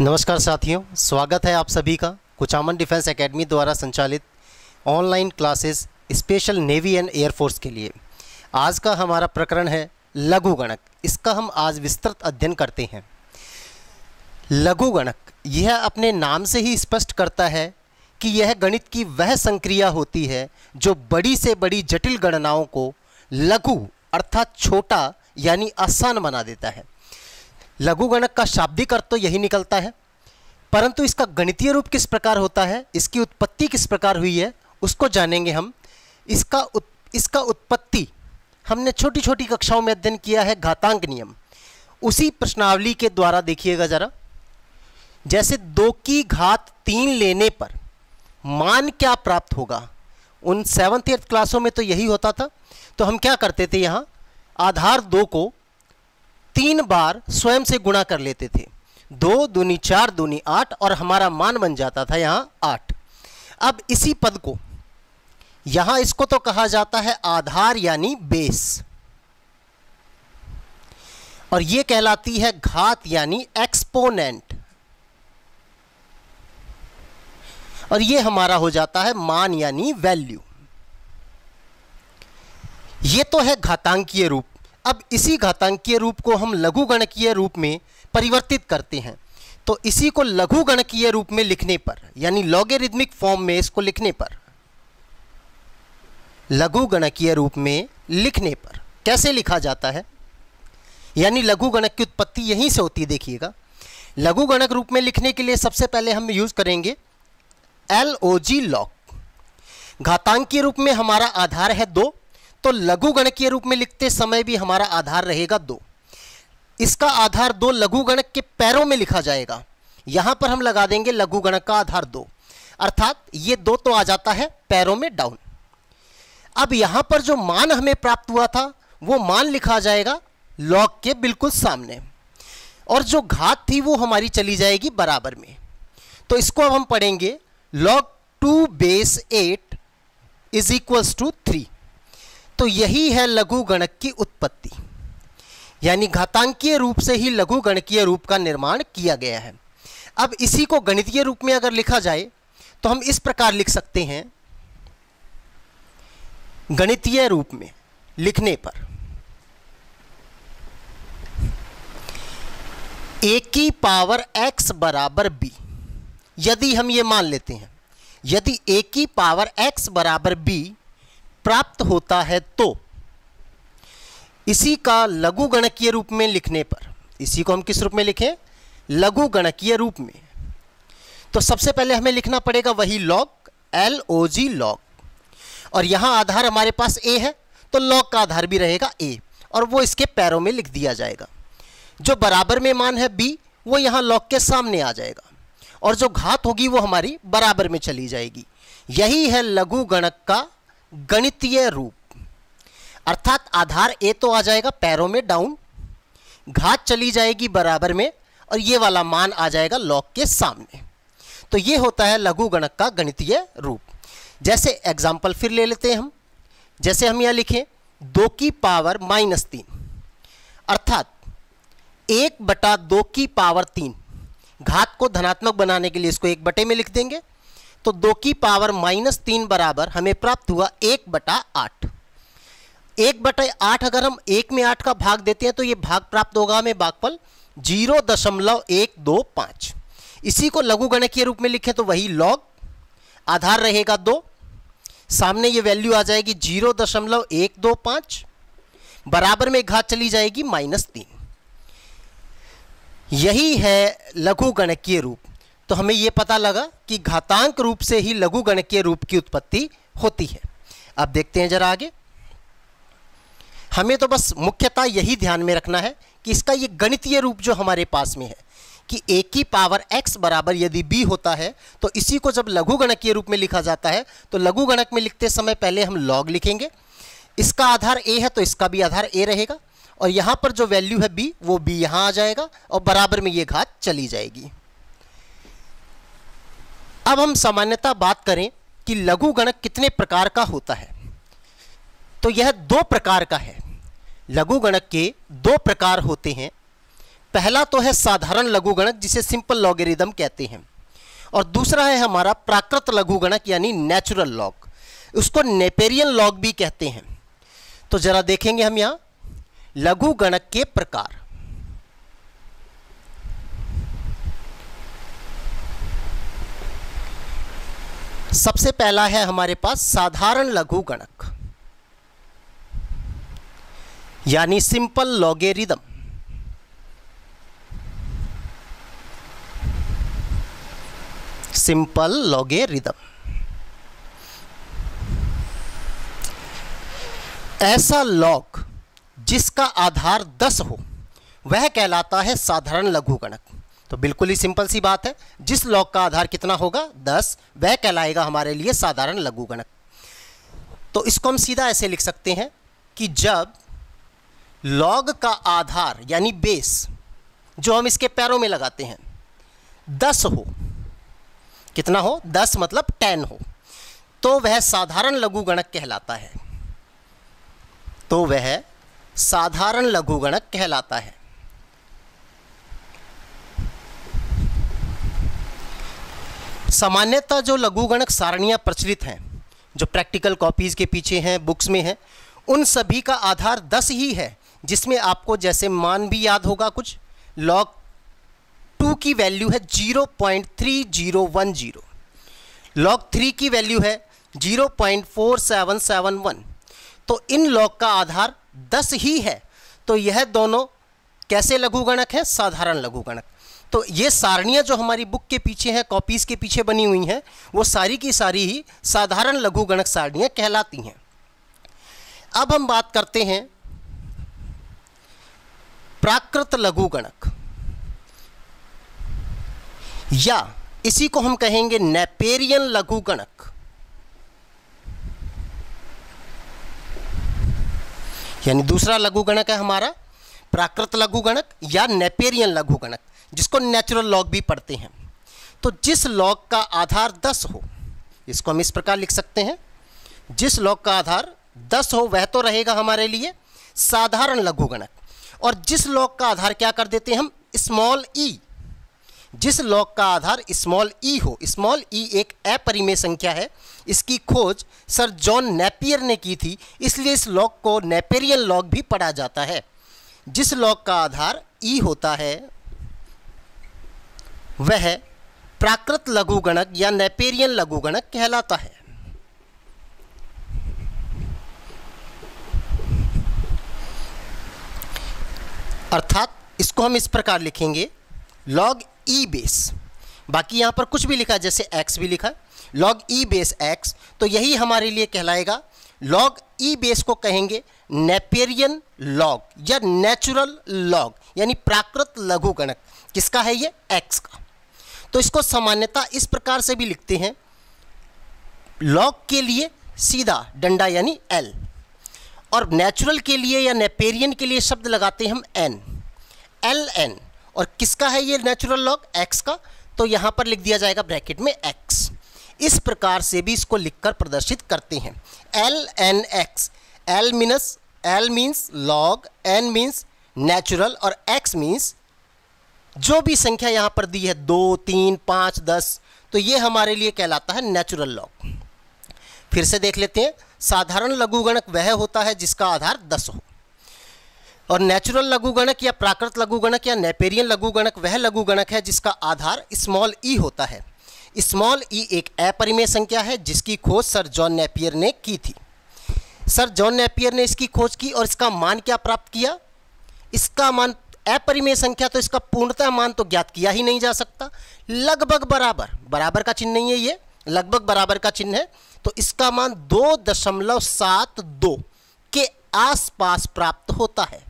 नमस्कार साथियों स्वागत है आप सभी का कुचामन डिफेंस एकेडमी द्वारा संचालित online classes special navy and air force के लिए आज का हमारा प्रकरण है लघु गणक इसका हम आज विस्तृत अध्ययन करते हैं लघु गणक यह अपने नाम से ही स्पष्ट करता है कि यह गणित की वह संक्रिया होती है जो बड़ी से बड़ी जटिल गणनाओं को लघु अर्थात छोटा यानी आसान बना देता है लघु गणक का शाब्दिक अर्थ तो यही निकलता है परंतु इसका गणितीय रूप किस प्रकार होता है इसकी उत्पत्ति किस प्रकार हुई है उसको जानेंगे हम इसका उत, इसका उत्पत्ति हमने छोटी छोटी कक्षाओं में अध्ययन किया है घातांक नियम उसी प्रश्नावली के द्वारा देखिएगा ज़रा जैसे दो की घात तीन लेने पर मान क्या प्राप्त होगा उन सेवन्थ एथ क्लासों में तो यही होता था तो हम क्या करते थे यहाँ आधार दो को तीन बार स्वयं से गुणा कर लेते थे दो दूनी चार दूनी आठ और हमारा मान बन जाता था यहां आठ अब इसी पद को यहां इसको तो कहा जाता है आधार यानी बेस और यह कहलाती है घात यानी एक्सपोनेंट और यह हमारा हो जाता है मान यानी वैल्यू यह तो है घातांकीय रूप अब इसी घातांकीय रूप को हम लघु गणकीय रूप में परिवर्तित करते हैं तो इसी को लघु गणकीय रूप में लिखने पर यानी लॉगेरिदमिक फॉर्म में इसको लिखने पर लघु गणकीय रूप में लिखने पर कैसे लिखा जाता है यानी लघु गणक की उत्पत्ति यहीं से होती है देखिएगा लघु गणक रूप में लिखने के लिए सबसे पहले हम यूज़ करेंगे एल ओ जी लॉक घातांकीय रूप में हमारा आधार है दो तो लघु गणकीय रूप में लिखते समय भी हमारा आधार रहेगा दो इसका आधार दो लघु गणक के पैरों में लिखा जाएगा यहां पर हम लगा देंगे लघु गणक का आधार दो अर्थात ये दो तो आ जाता है पैरों में डाउन अब यहां पर जो मान हमें प्राप्त हुआ था वो मान लिखा जाएगा लॉग के बिल्कुल सामने और जो घात थी वो हमारी चली जाएगी बराबर में तो इसको अब हम पढ़ेंगे log two base eight is equals to three तो यही है लघु गणक की उत्पत्ति यानी घातांकीय रूप से ही लघु गणकीय रूप का निर्माण किया गया है अब इसी को गणितीय रूप में अगर लिखा जाए तो हम इस प्रकार लिख सकते हैं गणितीय रूप में लिखने पर ए की पावर एक्स बराबर बी यदि हम ये मान लेते हैं यदि ए की पावर एक्स बराबर बी प्राप्त होता है तो इसी का लघु गणकीय रूप में लिखने पर इसी को हम किस रूप में लिखें लघु गणकीय रूप में तो सबसे पहले हमें लिखना पड़ेगा वही log L O G log और यहां आधार हमारे पास ए है तो लॉग का आधार भी रहेगा ए और वो इसके पैरों में लिख दिया जाएगा जो बराबर में मान है बी वो यहां लॉग के सामने आ जाएगा और जो घात होगी वो हमारी बराबर में चली जाएगी यही है लघु गणक का गणितीय रूप अर्थात आधार ए तो आ जाएगा पैरों में डाउन घात चली जाएगी बराबर में और ये वाला मान आ जाएगा लॉक के सामने तो ये होता है लघु गणक का गणितीय रूप जैसे एग्जाम्पल फिर ले लेते हैं हम जैसे हम यहाँ लिखें दो की पावर माइनस तीन अर्थात एक बटा दो की पावर तीन घात को धनात्मक बनाने के लिए इसको एक बटे में लिख देंगे तो दो की पावर माइनस तीन बराबर हमें प्राप्त हुआ एक बटा आठ एक बटा आठ अगर हम एक में आठ का भाग देते हैं तो ये भाग प्राप्त होगा हमें भागफल जीरो दशमलव एक दो पाँच इसी को लघु गणकीय रूप में लिखें तो वही लॉग आधार रहेगा दो सामने ये वैल्यू आ जाएगी जीरो दशमलव एक दो पाँच बराबर में घात चली जाएगी माइनस तीन यही है लघु गणकीय रूप तो हमें ये पता लगा कि घातांक रूप से ही लघु गणकीय रूप की उत्पत्ति होती है अब देखते हैं जरा आगे हमें तो बस मुख्यतः यही ध्यान में रखना है कि इसका ये गणितीय रूप जो हमारे पास में है कि ए की पावर एक्स बराबर यदि बी होता है तो इसी को जब लघु गणक के रूप में लिखा जाता है तो लघु गणक में लिखते समय पहले हम लॉग लिखेंगे इसका आधार ए है तो इसका भी आधार ए रहेगा और यहाँ पर जो वैल्यू है बी वो बी यहाँ आ जाएगा और बराबर में ये घात चली जाएगी अब हम सामान्यता बात करें कि लघु गणक कितने प्रकार का होता है तो यह दो प्रकार का है लघु गणक के दो प्रकार होते हैं पहला तो है साधारण लघु गणक जिसे सिंपल लॉगरिदम कहते हैं और दूसरा है हमारा प्राकृत लघु गणक यानी नेचुरल लॉग उसको नेपेरियन लॉग भी कहते हैं तो जरा देखेंगे हम यहाँ लघु गणक के प्रकार सबसे पहला है हमारे पास साधारण लघु गणक यानी सिंपल लॉगेरिदम सिंपल लॉगेरिदम ऐसा लॉग जिसका आधार 10 हो वह कहलाता है साधारण लघु गणक तो बिल्कुल ही सिंपल सी बात है जिस लॉग का आधार कितना होगा दस वह कहलाएगा हमारे लिए साधारण लघु गणक तो इसको हम सीधा ऐसे लिख सकते हैं कि जब लॉग का आधार यानी बेस जो हम इसके पैरों में लगाते हैं दस हो कितना हो दस मतलब टेन हो तो वह साधारण लघु गणक कहलाता है तो वह साधारण लघु गणक कहलाता है सामान्यतः जो लघुगणक सारणियाँ प्रचलित हैं जो प्रैक्टिकल कॉपीज़ के पीछे हैं बुक्स में हैं उन सभी का आधार दस ही है जिसमें आपको जैसे मान भी याद होगा कुछ लॉग टू की वैल्यू है zero point three zero one zero log three की वैल्यू है zero point four seven seven one तो इन लॉग का आधार दस ही है तो यह दोनों कैसे लघुगणक है साधारण लघुगणक तो ये सारणियाँ जो हमारी बुक के पीछे हैं कॉपीज़ के पीछे बनी हुई हैं वो सारी की सारी ही साधारण लघु गणक सारणियाँ कहलाती हैं अब हम बात करते हैं प्राकृत लघु गणक या इसी को हम कहेंगे नेपेरियन लघु गणक यानी दूसरा लघु गणक है हमारा प्राकृत लघु गणक या नेपेरियन लघु गणक जिसको नेचुरल लॉग भी पढ़ते हैं तो जिस लॉग का आधार 10 हो इसको हम इस प्रकार लिख सकते हैं जिस लॉग का आधार 10 हो वह तो रहेगा हमारे लिए साधारण लघुगणक और जिस लॉग का आधार क्या कर देते हैं हम स्मॉल ई e। जिस लॉग का आधार स्मॉल ई e हो स्मॉल ई e एक अपरिमेय संख्या है इसकी खोज सर जॉन नेपियर ने की थी इसलिए इस लॉग को नेपेरियन लॉग भी पढ़ा जाता है जिस लॉग का आधार ई होता है वह प्राकृत लघुगणक या नेपेरियन लघुगणक कहलाता है अर्थात इसको हम इस प्रकार लिखेंगे लॉग ई बेस बाकी यहाँ पर कुछ भी लिखा जैसे एक्स भी लिखा लॉग ई बेस एक्स तो यही हमारे लिए कहलाएगा लॉग ई बेस को कहेंगे नेपेरियन लॉग या नेचुरल लॉग यानी प्राकृत लघुगणक किसका है ये एक्स का तो इसको सामान्यता इस प्रकार से भी लिखते हैं लॉक के लिए सीधा डंडा यानी एल और नेचुरल के लिए या नेपेरियन के लिए शब्द लगाते हैं हम एन एल एन और किसका है ये नेचुरल लॉग एक्स का तो यहाँ पर लिख दिया जाएगा ब्रैकेट में एक्स इस प्रकार से भी इसको लिखकर प्रदर्शित करते हैं L N X L means L means log N means natural और एक्स मीन्स जो भी संख्या यहाँ पर दी है दो तीन पाँच दस तो ये हमारे लिए कहलाता है नेचुरल लॉग फिर से देख लेते हैं साधारण लघुगणक वह होता है जिसका आधार दस हो और नेचुरल लघुगणक या प्राकृत लघुगणक या नेपेरियन लघुगणक वह लघुगणक है जिसका आधार स्मॉल ई e होता है स्मॉल ई e एक अपरिमेय संख्या है जिसकी खोज सर जॉन नेपियर ने की थी सर जॉन नेपियर ने इसकी खोज की और इसका मान क्या प्राप्त किया इसका मान अपरिमेय संख्या तो इसका पूर्णतः मान तो ज्ञात किया ही नहीं जा सकता लगभग बराबर बराबर का चिन्ह नहीं है ये लगभग बराबर का चिन्ह है तो इसका मान दो दशमलव सात दो के आसपास प्राप्त होता है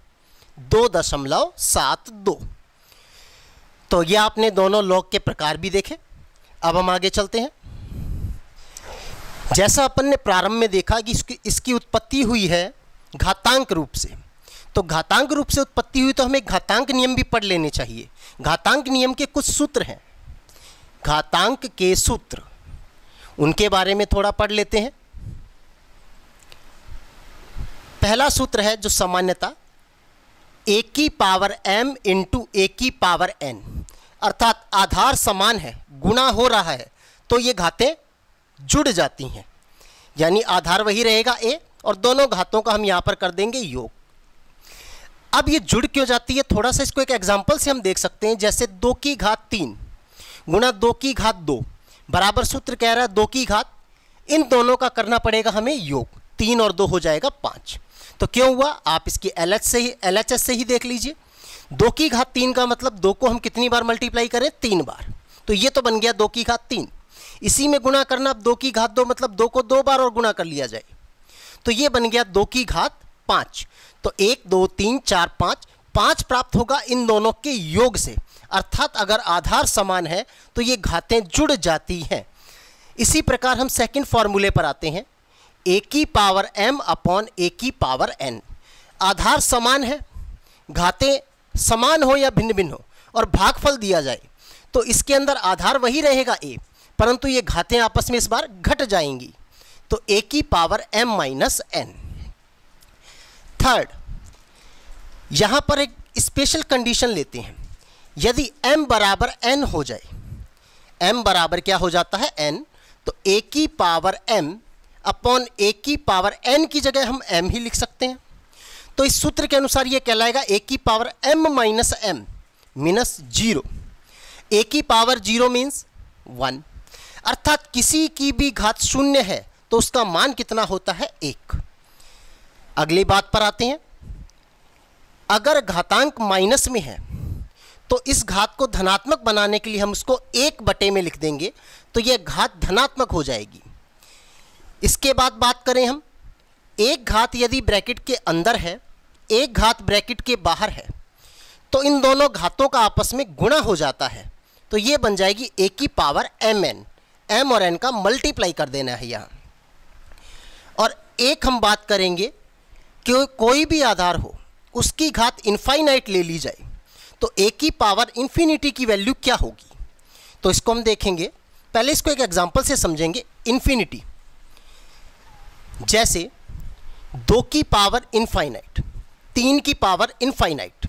दो दशमलव सात दो तो ये आपने दोनों लॉग के प्रकार भी देखे अब हम आगे चलते हैं जैसा अपन ने प्रारंभ में देखा कि इसकी इसकी उत्पत्ति हुई है घातांक रूप से तो घातांक रूप से उत्पत्ति हुई तो हमें घातांक नियम भी पढ़ लेने चाहिए घातांक नियम के कुछ सूत्र हैं घातांक के सूत्र उनके बारे में थोड़ा पढ़ लेते हैं पहला सूत्र है जो सामान्यता ए की पावर एम इंटू ए की पावर एन अर्थात आधार समान है गुणा हो रहा है तो ये घातें जुड़ जाती हैं यानी आधार वही रहेगा ए और दोनों घातों का हम यहां पर कर देंगे योग अब ये जुड़ क्यों जाती है थोड़ा सा इसको एक एग्जाम्पल से हम देख सकते हैं जैसे दो की घात तीन गुणा दो की घात दो बराबर सूत्र कह रहा है दो की घात इन दोनों का करना पड़ेगा हमें योग तीन और दो हो जाएगा पाँच तो क्यों हुआ आप इसकी एल एच से ही एल एच एस से ही देख लीजिए दो की घात तीन का मतलब दो को हम कितनी बार मल्टीप्लाई करें तीन बार तो ये तो बन गया दो की घात तीन इसी में गुणा करना अब दो की घात दो मतलब दो को दो बार और गुणा कर लिया जाए तो ये बन गया दो की घात पाँच तो एक दो तीन चार पाँच पाँच प्राप्त होगा इन दोनों के योग से अर्थात अगर आधार समान है तो ये घातें जुड़ जाती हैं इसी प्रकार हम सेकंड फॉर्मूले पर आते हैं ए की पावर एम अपॉन ए की पावर एन आधार समान है घातें समान हो या भिन्न भिन्न हो और भागफल दिया जाए तो इसके अंदर आधार वही रहेगा ए परंतु ये घातें आपस में इस बार घट जाएंगी तो ए की power M minus N third यहाँ पर एक स्पेशल कंडीशन लेते हैं यदि m बराबर n हो जाए m बराबर क्या हो जाता है n तो a की पावर m अपॉन a की पावर n की जगह हम m ही लिख सकते हैं तो इस सूत्र के अनुसार ये कहलाएगा a की power m minus M minus zero A की पावर जीरो मीन्स वन अर्थात किसी की भी घात शून्य है तो उसका मान कितना होता है एक अगली बात पर आते हैं अगर घातांक माइनस में है तो इस घात को धनात्मक बनाने के लिए हम उसको एक बटे में लिख देंगे तो यह घात धनात्मक हो जाएगी इसके बाद बात करें हम एक घात यदि ब्रैकेट के अंदर है एक घात ब्रैकेट के बाहर है तो इन दोनों घातों का आपस में गुणा हो जाता है तो ये बन जाएगी ए की पावर एम एन एम और एन का मल्टीप्लाई कर देना है यहाँ और एक हम बात करेंगे को, कोई भी आधार हो उसकी घात इन्फाइनाइट ले ली जाए तो ए की पावर इन्फिनिटी की वैल्यू क्या होगी तो इसको हम देखेंगे पहले इसको एक एग्जाम्पल से समझेंगे इन्फिनिटी जैसे दो की पावर इनफाइनाइट तीन की पावर इनफाइनाइट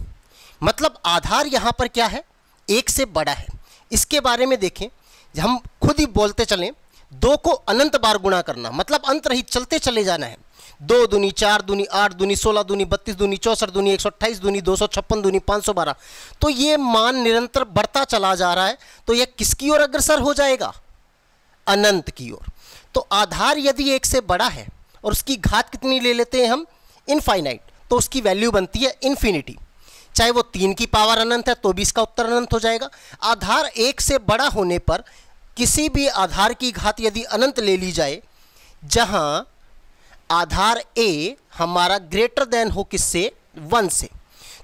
मतलब आधार यहाँ पर क्या है एक से बड़ा है इसके बारे में देखें हम खुद ही बोलते चलें दो को अनंत बार गुणा करना मतलब अंतरहित चलते चले जाना है दो दूनी चार दूनी आठ दूनी सोलह दूनी बत्तीस दूनी चौसठ दूनी एक सौ अट्ठाईस दूनी दो सौ छप्पन दूनी पाँच सौ बारह तो ये मान निरंतर बढ़ता चला जा रहा है तो यह किसकी ओर अग्रसर हो जाएगा अनंत की ओर तो आधार यदि एक से बड़ा है और उसकी घात कितनी ले लेते हैं हम इनफाइनाइट तो उसकी वैल्यू बनती है इन्फिनिटी चाहे वो तीन की पावर अनंत है तो भी इसका उत्तर अनंत हो जाएगा आधार एक से बड़ा होने पर किसी भी आधार की घात यदि अनंत ले ली जाए जहां आधार ए हमारा ग्रेटर देन हो किससे वन से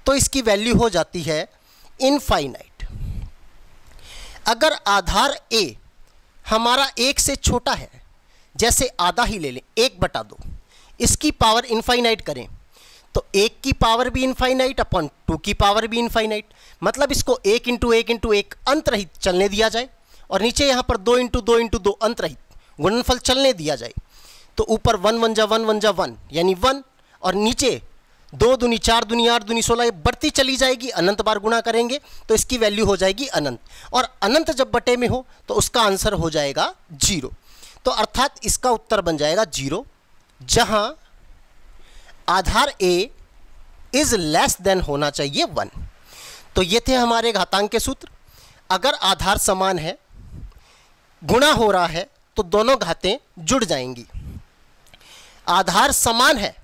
तो इसकी वैल्यू हो जाती है इनफाइनाइट अगर आधार ए हमारा एक से छोटा है जैसे आधा ही ले लें एक बटा दो इसकी पावर इनफाइनाइट करें तो एक की पावर भी इनफाइनाइट अपॉन टू की पावर भी इनफाइनाइट मतलब इसको एक इंटू एक इंटू एक अंतरहित चलने दिया जाए और नीचे यहाँ पर दो इंटू दो इंटू दो अंतरहित गुणनफल चलने दिया जाए तो ऊपर वन वन जा वन वन जा वन यानी वन और नीचे दो दुनी चार दुनी आठ दुनी सोलह ये बढ़ती चली जाएगी अनंत बार गुणा करेंगे तो इसकी वैल्यू हो जाएगी अनंत और अनंत जब बटे में हो तो उसका आंसर हो जाएगा जीरो तो अर्थात इसका उत्तर बन जाएगा जीरो जहां आधार ए इज लेस देन होना चाहिए वन तो ये थे हमारे घातांक के सूत्र अगर आधार समान है गुणा हो रहा है तो दोनों घातें जुड़ जाएंगी आधार समान है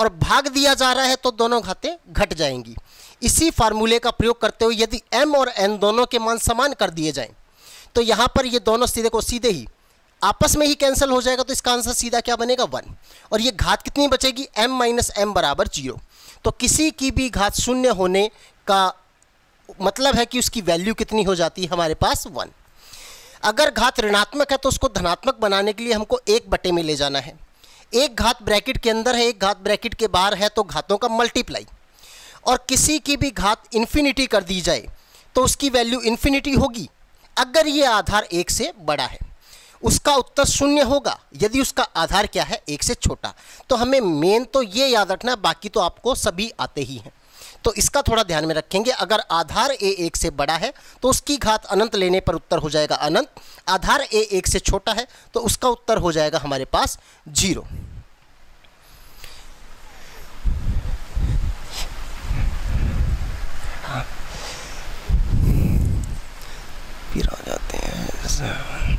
और भाग दिया जा रहा है तो दोनों घातें घट जाएंगी इसी फार्मूले का प्रयोग करते हुए यदि m और n दोनों के मान समान कर दिए जाएं तो यहाँ पर ये दोनों सीधे को सीधे ही आपस में ही कैंसिल हो जाएगा तो इसका आंसर सीधा क्या बनेगा वन और ये घात कितनी बचेगी m माइनस एम बराबर जीरो तो किसी की भी घात शून्य होने का मतलब है कि उसकी वैल्यू कितनी हो जाती है हमारे पास वन अगर घात ऋणात्मक है तो उसको धनात्मक बनाने के लिए हमको एक बटे में ले जाना है एक घात ब्रैकेट के अंदर है एक घात ब्रैकेट के बाहर है तो घातों का मल्टीप्लाई और किसी की भी घात इन्फिनिटी कर दी जाए तो उसकी वैल्यू इन्फिनिटी होगी अगर ये आधार एक से बड़ा है उसका उत्तर शून्य होगा यदि उसका आधार क्या है एक से छोटा तो हमें मेन तो ये याद रखना बाकी तो आपको सभी आते ही हैं तो इसका थोड़ा ध्यान में रखेंगे अगर आधार ए एक से बड़ा है तो उसकी घात अनंत लेने पर उत्तर हो जाएगा अनंत आधार ए एक से छोटा है तो उसका उत्तर हो जाएगा हमारे पास जीरो फिर आ जाते हैं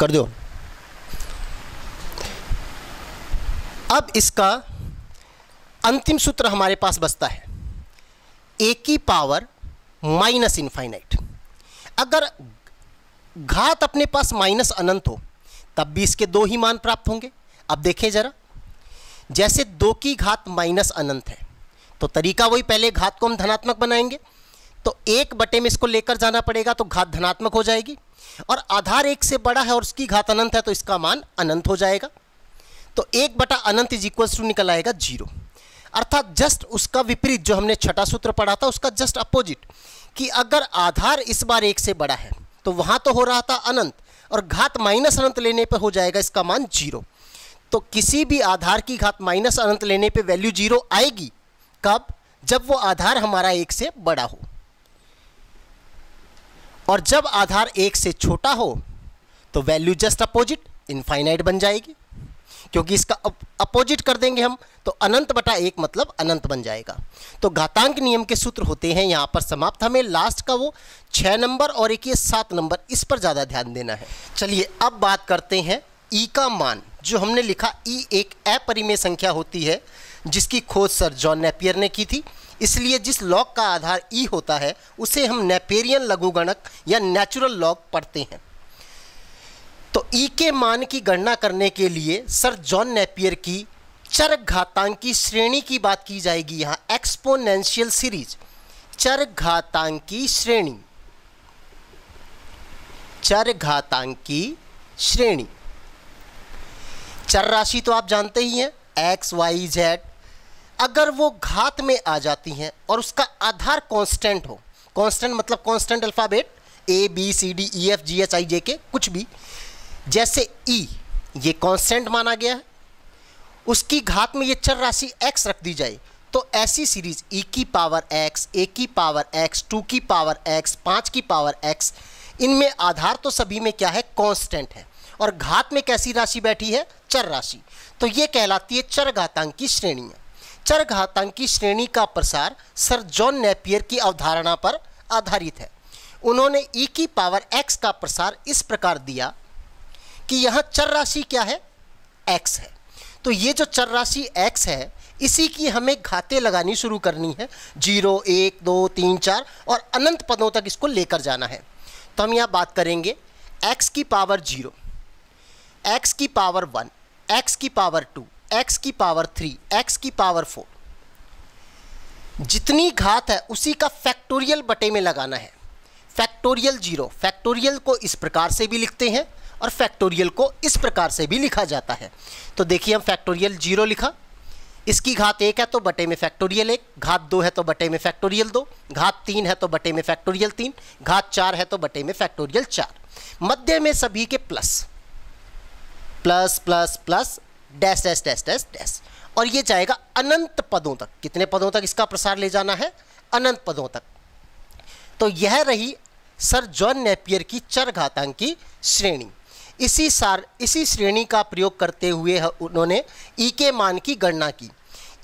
कर दो अब इसका अंतिम सूत्र हमारे पास बचता है ए की पावर माइनस इनफाइनाइट अगर घात अपने पास माइनस अनंत हो तब भी इसके दो ही मान प्राप्त होंगे अब देखें ज़रा जैसे दो की घात माइनस अनंत है तो तरीका वही पहले घात को हम धनात्मक बनाएंगे तो एक बटे में इसको लेकर जाना पड़ेगा तो घात धनात्मक हो जाएगी और आधार एक से बड़ा है और उसकी घात अनंत है तो इसका मान अनंत हो जाएगा तो एक बटा अनंत इज इक्वल टू निकल आएगा जीरो अर्थात जस्ट उसका विपरीत जो हमने छठा सूत्र पढ़ा था उसका जस्ट अपोजिट कि अगर आधार इस बार एक से बड़ा है तो वहां तो हो रहा था अनंत और घात माइनस अनंत लेने पर हो जाएगा इसका मान जीरो तो किसी भी आधार की घात माइनस अनंत लेने पे वैल्यू जीरो आएगी कब जब वो आधार हमारा एक से बड़ा हो और जब आधार एक से छोटा हो तो वैल्यू जस्ट अपोजिट इनफाइनाइट बन जाएगी क्योंकि इसका अपोजिट कर देंगे हम तो अनंत बटा एक मतलब अनंत बन जाएगा तो घातांक नियम के सूत्र होते हैं यहां पर समाप्त हमें लास्ट का वो छह नंबर और एक ये सात नंबर इस पर ज़्यादा ध्यान देना है चलिए अब बात करते हैं ई e का मान जो हमने लिखा ई e एक अपरिमेय संख्या होती है जिसकी खोज सर जॉन नेपियर ने की थी इसलिए जिस लॉग का आधार ई होता है उसे हम नेपेरियन लघुगणक या नेचुरल लॉग पढ़ते हैं तो ई के मान की गणना करने के लिए सर जॉन नेपियर की चर घातांकी श्रेणी की बात की जाएगी यहाँ एक्सपोनेंशियल सीरीज चर घातांकी श्रेणी चर घातांकी श्रेणी चर राशि तो आप जानते ही हैं एक्स वाई जेड अगर वो घात में आ जाती हैं और उसका आधार कांस्टेंट हो कांस्टेंट मतलब constant alphabet A B C D E F G H I J K कुछ भी जैसे ई e, ये कांस्टेंट माना गया है उसकी घात में ये चर राशि एक्स रख दी जाए तो ऐसी सीरीज ई e की पावर एक्स ए की पावर एक्स टू की पावर एक्स पाँच की पावर एक्स इनमें आधार तो सभी में क्या है कॉन्स्टेंट है और घात में कैसी राशि बैठी है चर राशि तो ये कहलाती है चर घातांक की श्रेणियाँ चरघातांकी श्रेणी का प्रसार सर जॉन नेपियर की अवधारणा पर आधारित है उन्होंने ई e की पावर एक्स का प्रसार इस प्रकार दिया कि यहाँ चर राशि क्या है एक्स है तो ये जो चर राशि एक्स है इसी की हमें घाते लगानी शुरू करनी है जीरो एक दो तीन चार और अनंत पदों तक इसको लेकर जाना है तो हम यहाँ बात करेंगे एक्स की पावर जीरो एक्स की पावर वन एक्स की पावर टू एक्स की पावर थ्री एक्स की पावर फोर जितनी घात है उसी का फैक्टोरियल बटे में लगाना है फैक्टोरियल जीरो फैक्टोरियल को इस प्रकार से भी लिखते हैं और फैक्टोरियल को इस प्रकार से भी लिखा जाता है तो देखिए हम फैक्टोरियल जीरो लिखा इसकी घात एक है तो बटे में फैक्टोरियल एक घात दो है तो बटे में फैक्टोरियल दो घात तीन है तो बटे में फैक्टोरियल तीन घात चार है तो बटे में फैक्टोरियल चार मध्य में सभी के plus plus plus plus dash dash dash dash dash और ये जाएगा अनंत पदों तक कितने पदों तक इसका प्रसार ले जाना है अनंत पदों तक तो यह रही सर जॉन नेपियर की चर घातांक की श्रेणी इसी सार इसी श्रेणी का प्रयोग करते हुए उन्होंने ई e के मान की गणना की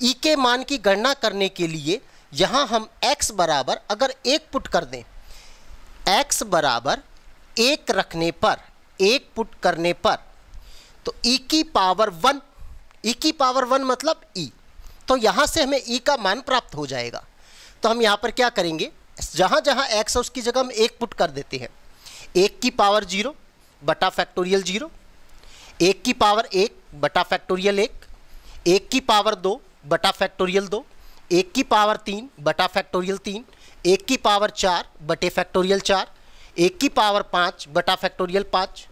ई e के मान की गणना करने के लिए यहाँ हम x बराबर अगर एक पुट कर दें x बराबर एक रखने पर एक पुट करने पर तो ई e की पावर वन ई की पावर वन मतलब ई e. तो यहाँ से हमें ई e का मान प्राप्त हो जाएगा तो हम यहाँ पर क्या करेंगे जहाँ जहाँ एक्स है उसकी जगह हम एक पुट कर देते हैं एक की पावर जीरो बटा फैक्टोरियल जीरो एक की पावर एक बटा फैक्टोरियल एक एक की पावर दो बटा फैक्टोरियल दो एक की पावर तीन बटा फैक्टोरियल तीन एक की पावर चार बटे फैक्टोरियल चार एक की पावर पाँच बटा फैक्टोरियल पाँच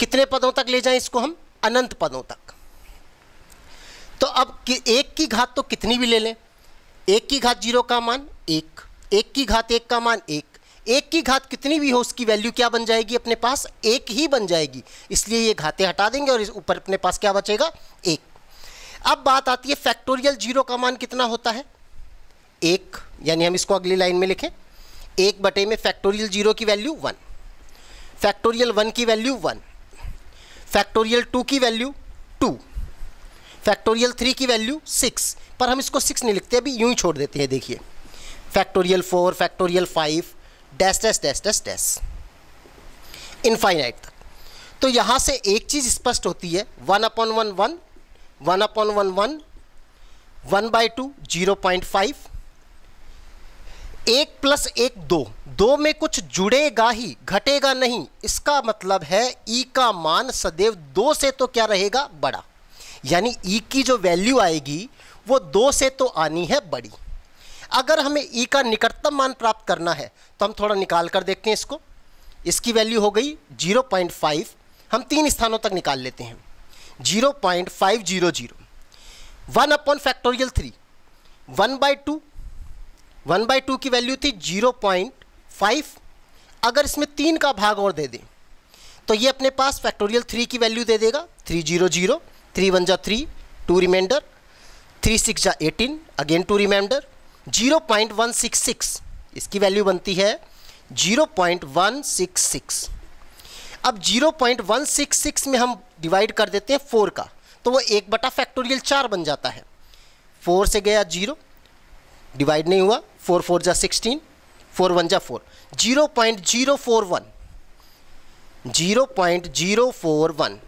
कितने पदों तक ले जाएं इसको हम अनंत पदों तक तो अब कि एक की घात तो कितनी भी ले लें एक की घात जीरो का मान एक एक की घात एक का मान एक एक की घात कितनी भी हो उसकी वैल्यू क्या बन जाएगी अपने पास एक ही बन जाएगी इसलिए ये घातें हटा देंगे और इस ऊपर अपने पास क्या बचेगा एक अब बात आती है फैक्टोरियल जीरो का मान कितना होता है एक यानी हम इसको अगली लाइन में लिखें एक बटे में फैक्टोरियल जीरो की वैल्यू वन फैक्टोरियल वन की वैल्यू वन फैक्टोरियल टू की वैल्यू टू फैक्टोरियल थ्री की वैल्यू सिक्स पर हम इसको सिक्स नहीं लिखते अभी यूं ही छोड़ देते हैं देखिए factorial four factorial five dash dash dash dash dash infinite तक तो यहाँ से एक चीज़ स्पष्ट होती है one upon one one one upon one one one by two zero point five एक प्लस एक दो दो में कुछ जुड़ेगा ही घटेगा नहीं इसका मतलब है ई का मान सदैव दो से तो क्या रहेगा बड़ा यानी ई की जो वैल्यू आएगी वो दो से तो आनी है बड़ी अगर हमें ई का निकटतम मान प्राप्त करना है तो हम थोड़ा निकाल कर देखते हैं इसको इसकी वैल्यू हो गई 0.5 हम तीन स्थानों तक निकाल लेते हैं 0.500 one upon factorial three one by two one by two की वैल्यू थी जीरो पॉइंट फाइव अगर इसमें तीन का भाग और दे दें तो ये अपने पास फैक्टोरियल थ्री की वैल्यू दे देगा three zero zero three one जा three two reminder three six जा eighteen again two reminder zero point one six six इसकी वैल्यू बनती है zero point one six six अब zero point one six six में हम डिवाइड कर देते हैं फोर का तो वो एक बटा फैक्टोरियल चार बन जाता है फोर से गया जीरो डिवाइड नहीं हुआ फोर फोर जा सिक्सटीन फोर वन जा four zero point zero four one zero point zero four one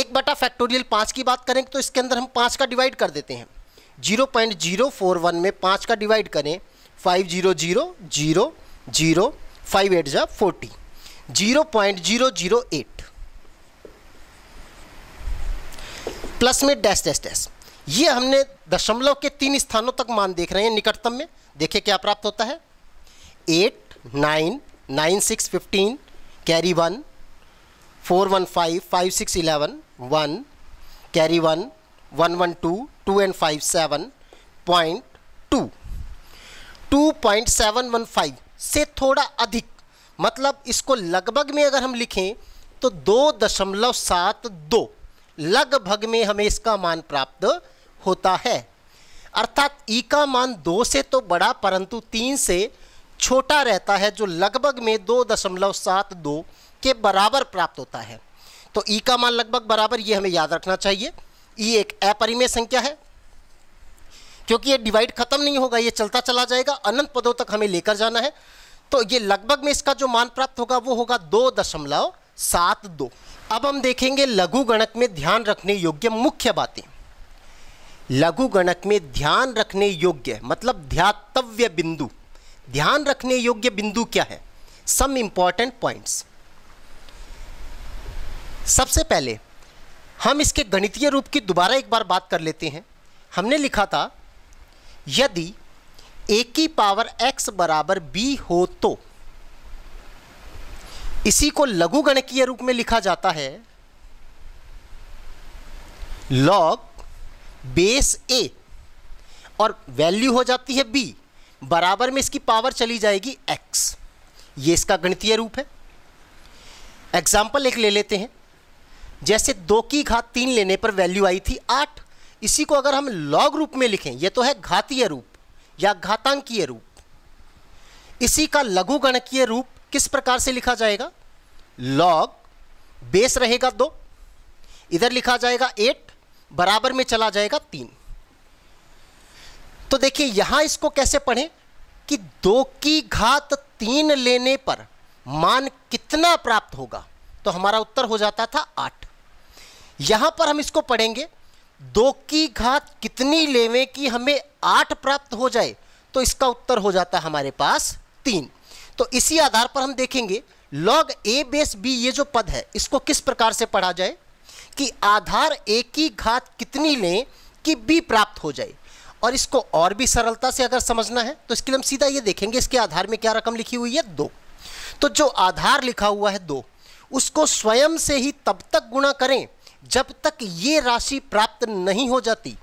एक बटा फैक्टोरियल पाँच की बात करें तो इसके अंदर हम पाँच का डिवाइड कर देते हैं zero point zero four one में पाँच का डिवाइड करें five zero zero zero zero five eight जा forty zero point zero zero eight plus में डैश डैश डैश ये हमने दशमलव के तीन स्थानों तक मान देख रहे हैं निकटतम में देखिए क्या प्राप्त होता है eight nine nine six fifteen carry one four one five five six eleven one carry one one one two two and five seven point two two point seven one five से थोड़ा अधिक मतलब इसको लगभग में अगर हम लिखें तो दो दशमलव सात दो लगभग में हमें इसका मान प्राप्त होता है अर्थात ई का मान दो से तो बड़ा परंतु तीन से छोटा रहता है जो लगभग में दो दशमलव सात दो के बराबर प्राप्त होता है तो ई e का मान लगभग बराबर ये हमें याद रखना चाहिए ई e एक अपरिमेय संख्या है क्योंकि ये डिवाइड खत्म नहीं होगा ये चलता चला जाएगा अनंत पदों तक हमें लेकर जाना है तो ये लगभग में इसका जो मान प्राप्त होगा वो होगा दो दशमलव सात दो अब हम देखेंगे लघु गणक में ध्यान रखने योग्य मुख्य बातें लघु गणक में ध्यान रखने योग्य मतलब ध्यातव्य बिंदु ध्यान रखने योग्य बिंदु क्या है सम इंपॉर्टेंट पॉइंट्स सबसे पहले हम इसके गणितीय रूप की दोबारा एक बार बात कर लेते हैं हमने लिखा था यदि ए की पावर एक्स बराबर बी हो तो इसी को लघु गणकीय रूप में लिखा जाता है लॉग बेस ए और वैल्यू हो जाती है बी बराबर में इसकी पावर चली जाएगी एक्स ये इसका गणितीय रूप है एग्जाम्पल एक ले लेते हैं जैसे दो की घात तीन लेने पर वैल्यू आई थी आठ इसी को अगर हम लॉग रूप में लिखें यह तो है घातीय रूप या घातांकीय रूप इसी का लघु गणकीय रूप किस प्रकार से लिखा जाएगा लॉग बेस रहेगा दो इधर लिखा जाएगा एट बराबर में चला जाएगा तीन तो देखिए यहां इसको कैसे पढ़ें कि दो की घात तीन लेने पर मान कितना प्राप्त होगा तो हमारा उत्तर हो जाता था आठ यहां पर हम इसको पढ़ेंगे दो की घात कितनी लेवे कि हमें आठ प्राप्त हो जाए तो इसका उत्तर हो जाता हमारे पास तीन तो इसी आधार पर हम देखेंगे लॉग ए बेस बी ये जो पद है इसको किस प्रकार से पढ़ा जाए कि आधार ए की घात कितनी लें कि बी प्राप्त हो जाए और इसको और भी सरलता से अगर समझना है तो इसके लिए हम सीधा ये देखेंगे इसके आधार में क्या रकम लिखी हुई है दो तो जो आधार लिखा हुआ है दो उसको स्वयं से ही तब तक गुणा करें जब तक ये राशि प्राप्त नहीं हो जाती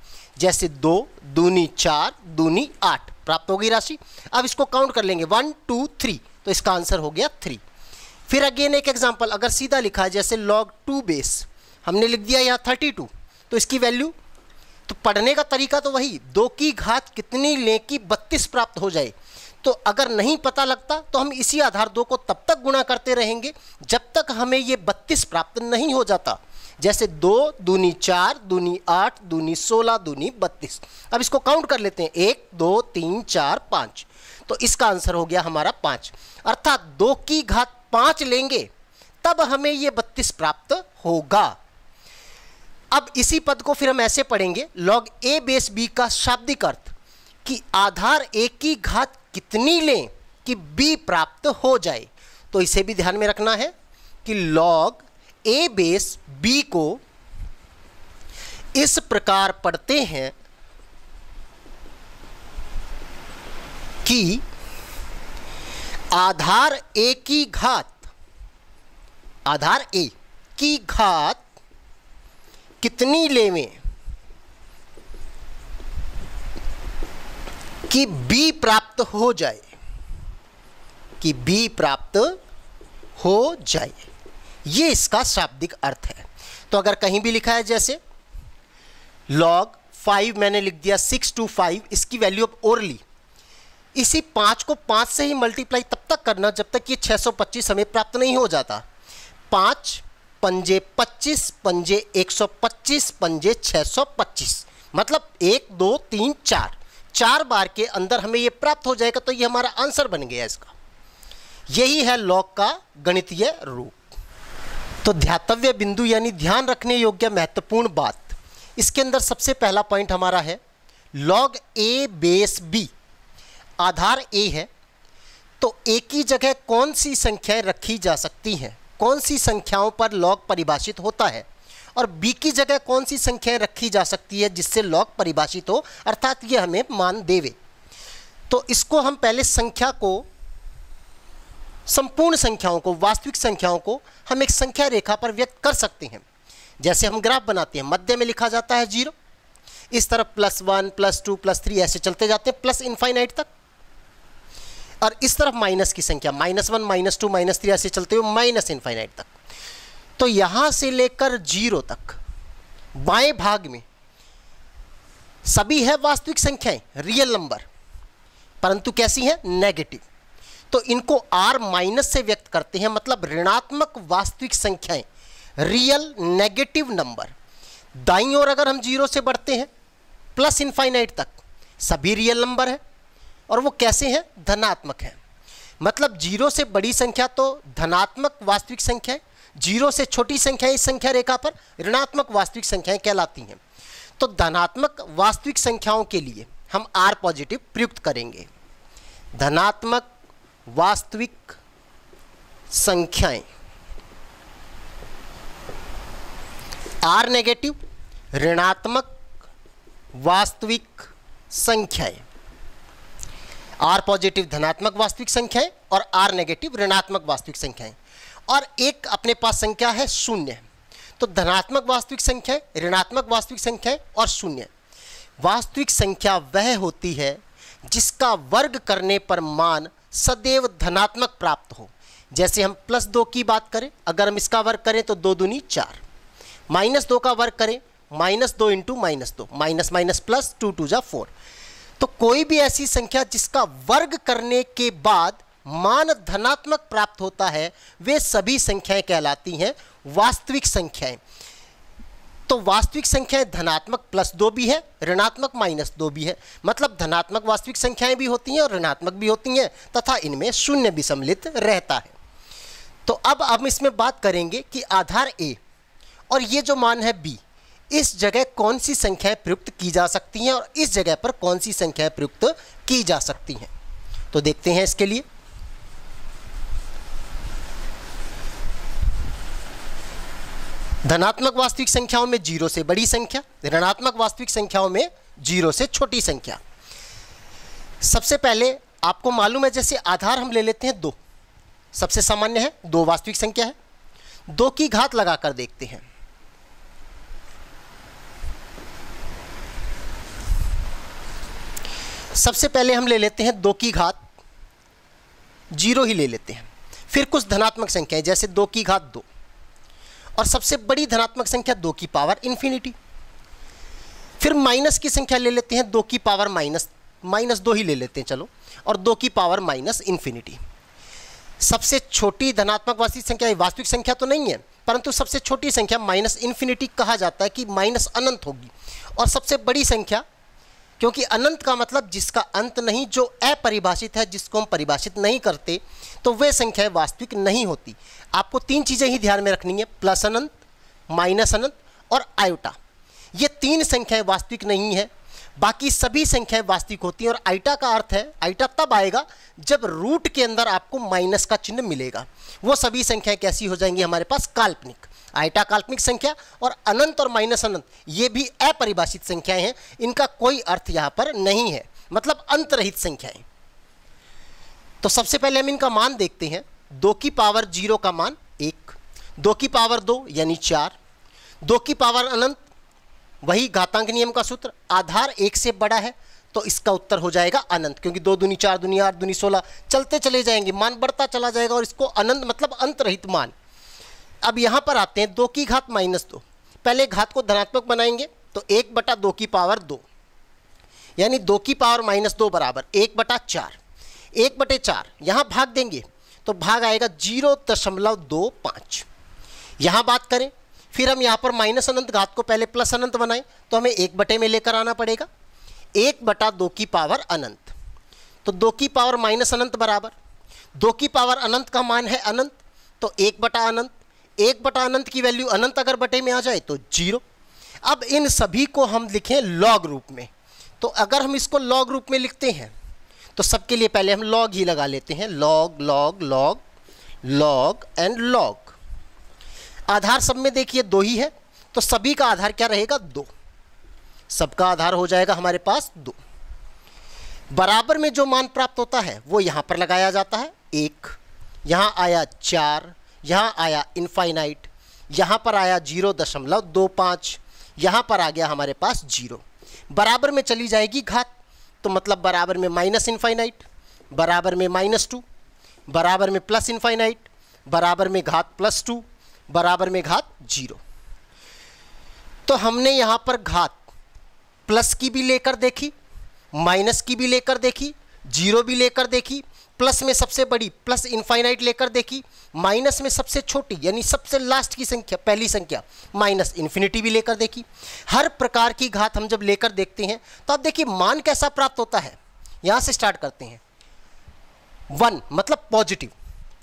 जैसे दो दूनी चार दूनी आठ प्राप्त हो गई राशि अब इसको काउंट कर लेंगे वन टू थ्री तो इसका आंसर हो गया थ्री फिर अगेन एक एग्जाम्पल अगर सीधा लिखा है जैसे लॉग टू बेस हमने लिख दिया यहाँ थर्टी टू तो इसकी वैल्यू तो पढ़ने का तरीका तो वही दो की घात कितनी लें कि बत्तीस प्राप्त हो जाए तो अगर नहीं पता लगता तो हम इसी आधार दो को तब तक गुणा करते रहेंगे जब तक हमें ये बत्तीस प्राप्त नहीं हो जाता जैसे दो दूनी चार दूनी आठ दूनी सोलह दूनी बत्तीस अब इसको काउंट कर लेते हैं एक दो तीन चार पाँच तो इसका आंसर हो गया हमारा पाँच अर्थात दो की घात पाँच लेंगे तब हमें ये बत्तीस प्राप्त होगा अब इसी पद को फिर हम ऐसे पढ़ेंगे लॉग ए बेस बी का शाब्दिक अर्थ कि आधार ए की घात कितनी लें कि बी प्राप्त हो जाए तो इसे भी ध्यान में रखना है कि लॉग ए बेस बी को इस प्रकार पढ़ते हैं कि आधार ए की घात आधार ए की घात कितनी लेवें कि बी प्राप्त हो जाए कि बी प्राप्त हो जाए ये इसका शाब्दिक अर्थ है तो अगर कहीं भी लिखा है जैसे लॉग फाइव मैंने लिख दिया सिक्स टू फाइव इसकी वैल्यू अब और ली इसी पांच को पांच से ही मल्टीप्लाई तब तक करना जब तक ये पच्चीस हमें प्राप्त नहीं हो जाता पांच पंजे पच्चीस पंजे पच्चीस पंजे पच्चीस मतलब एक दो तीन चार चार बार के अंदर हमें ये प्राप्त हो जाएगा तो ये हमारा आंसर बन गया इसका यही है लॉक का गणितीय रूप तो ध्यातव्य बिंदु यानी ध्यान रखने योग्य महत्वपूर्ण बात इसके अंदर सबसे पहला पॉइंट हमारा है लॉग ए बेस बी आधार ए है तो एक ही जगह कौन सी संख्याएं रखी जा सकती हैं कौन सी संख्याओं पर लॉग परिभाषित होता है और बी की जगह कौन सी संख्याएं रखी जा सकती है जिससे लॉग परिभाषित हो अर्थात ये हमें मान देवे तो इसको हम पहले संख्या को संपूर्ण संख्याओं को वास्तविक संख्याओं को हम एक संख्या रेखा पर व्यक्त कर सकते हैं जैसे हम ग्राफ बनाते हैं मध्य में लिखा जाता है जीरो इस तरफ plus one plus two plus three ऐसे चलते जाते हैं प्लस इन्फाइनाइट तक और इस तरफ माइनस की संख्या minus one minus two minus three ऐसे चलते हुए माइनस इन्फाइनाइट तक तो यहां से लेकर जीरो तक बाएं भाग में सभी है वास्तविक संख्याएं रियल नंबर परंतु कैसी है नेगेटिव तो इनको आर माइनस से व्यक्त करते हैं मतलब ऋणात्मक वास्तविक संख्याएं रियल नेगेटिव नंबर दाई ओर अगर हम जीरो से बढ़ते हैं प्लस इन्फाइनाइट तक सभी रियल नंबर है और वो कैसे हैं धनात्मक हैं मतलब जीरो से बड़ी संख्या तो धनात्मक वास्तविक संख्या है जीरो से छोटी संख्याएं संख्या रेखा पर ऋणात्मक वास्तविक संख्याएं कहलाती हैं तो धनात्मक वास्तविक संख्याओं के लिए हम आर पॉजिटिव प्रयुक्त करेंगे धनात्मक वास्तविक संख्याएं आर नेगेटिव ऋणात्मक वास्तविक संख्याएं आर पॉजिटिव धनात्मक वास्तविक संख्याएं और आर नेगेटिव ऋणात्मक वास्तविक संख्याएं और एक अपने पास संख्या है शून्य तो धनात्मक वास्तविक संख्याएं ऋणात्मक वास्तविक संख्याएं और शून्य वास्तविक संख्या वह होती है जिसका वर्ग करने पर मान सदैव धनात्मक प्राप्त हो जैसे हम प्लस दो की बात करें अगर हम इसका वर्ग करें तो दो दूनी चार माइनस दो का वर्ग करें माइनस दो इंटू माइनस दो minus minus plus two two जा फोर तो कोई भी ऐसी संख्या जिसका वर्ग करने के बाद मान धनात्मक प्राप्त होता है वे सभी संख्याएं कहलाती हैं वास्तविक संख्याएं तो वास्तविक संख्याएं धनात्मक प्लस दो भी है ऋणात्मक माइनस दो भी है मतलब धनात्मक वास्तविक संख्याएं भी होती हैं और ऋणात्मक भी होती हैं तथा इनमें शून्य भी सम्मिलित रहता है तो अब हम इसमें बात करेंगे कि आधार ए और ये जो मान है बी इस जगह कौन सी संख्याएं प्रयुक्त की जा सकती हैं और इस जगह पर कौन सी संख्याएं प्रयुक्त की जा सकती हैं तो देखते हैं इसके लिए धनात्मक वास्तविक संख्याओं में जीरो से बड़ी संख्या ऋणात्मक वास्तविक संख्याओं में जीरो से छोटी संख्या सबसे पहले आपको मालूम है जैसे आधार हम ले लेते हैं दो सबसे सामान्य है दो वास्तविक संख्या है दो की घात लगाकर देखते हैं सबसे पहले हम ले लेते हैं दो की घात जीरो ही ले लेते हैं फिर कुछ धनात्मक संख्याएं जैसे दो की घात दो और सबसे बड़ी धनात्मक संख्या दो की पावर इन्फिनिटी फिर माइनस की संख्या ले लेते हैं दो की पावर माइनस माइनस दो ही ले लेते हैं चलो और दो की पावर माइनस इन्फिनिटी सबसे छोटी धनात्मक वास्तविक संख्या वास्तविक संख्या तो नहीं है परंतु सबसे छोटी संख्या माइनस इन्फिनिटी कहा जाता है कि माइनस अनंत होगी और सबसे बड़ी संख्या क्योंकि अनंत का मतलब जिसका अंत नहीं जो अपरिभाषित है जिसको हम परिभाषित नहीं करते तो वे संख्याएं वास्तविक नहीं होती आपको तीन चीज़ें ही ध्यान में रखनी है प्लस अनंत माइनस अनंत और आयोटा ये तीन संख्याएं वास्तविक नहीं है बाकी सभी संख्याएं वास्तविक होती हैं और आइटा का अर्थ है आइटा तब आएगा जब रूट के अंदर आपको माइनस का चिन्ह मिलेगा वो सभी संख्याएं कैसी हो जाएंगी हमारे पास काल्पनिक आयटा काल्पनिक संख्या और अनंत और माइनस अनंत ये भी अपरिभाषित संख्याएं हैं इनका कोई अर्थ यहां पर नहीं है मतलब अंतरहित संख्याएं तो सबसे पहले हम इनका मान देखते हैं दो की पावर जीरो का मान एक दो की पावर दो यानी चार दो की पावर अनंत वही घातांक नियम का सूत्र आधार एक से बड़ा है तो इसका उत्तर हो जाएगा अनंत क्योंकि दो दुनी चार दुनी आठ दुनी सोलह चलते चले जाएंगे मान बढ़ता चला जाएगा और इसको अनंत मतलब अंतरहित मान अब यहाँ पर आते हैं दो की घात माइनस दो पहले घात को धनात्मक बनाएंगे तो एक बटा दो की पावर दो यानी दो की पावर माइनस दो बराबर एक बटा चार एक बटे चार यहाँ भाग देंगे तो भाग आएगा जीरो दशमलव दो पाँच यहाँ बात करें फिर हम यहाँ पर माइनस अनंत घात को पहले प्लस अनंत बनाएं तो हमें एक बटे में लेकर आना पड़ेगा एक बटा दो की पावर अनंत तो दो की पावर माइनस अनंत बराबर दो की पावर अनंत का मान है अनंत तो एक बटा अनंत एक बटा अनंत की वैल्यू अनंत अगर बटे में आ जाए तो जीरो अब इन सभी को हम लिखें लॉग रूप में तो अगर हम इसको लॉग रूप में लिखते हैं तो सबके लिए पहले हम लॉग ही लगा लेते हैं log log log log and log आधार सब में देखिए दो ही है तो सभी का आधार क्या रहेगा दो सबका आधार हो जाएगा हमारे पास दो बराबर में जो मान प्राप्त होता है वो यहां पर लगाया जाता है एक यहां आया चार यहाँ आया इनफाइनाइट यहाँ पर आया जीरो दशमलव दो पाँच यहाँ पर आ गया हमारे पास जीरो बराबर में चली जाएगी घात तो मतलब बराबर में माइनस इनफाइनाइट बराबर में माइनस टू बराबर में प्लस इनफाइनाइट बराबर में घात प्लस टू बराबर में घात जीरो तो हमने यहाँ पर घात प्लस की भी लेकर देखी माइनस की भी लेकर देखी जीरो भी लेकर देखी प्लस में सबसे बड़ी प्लस इन्फाइनाइट लेकर देखी माइनस में सबसे छोटी यानी सबसे लास्ट की संख्या पहली संख्या माइनस इन्फिनिटी भी लेकर देखी हर प्रकार की घात हम जब लेकर देखते हैं तो आप देखिए मान कैसा प्राप्त होता है यहाँ से स्टार्ट करते हैं वन मतलब positive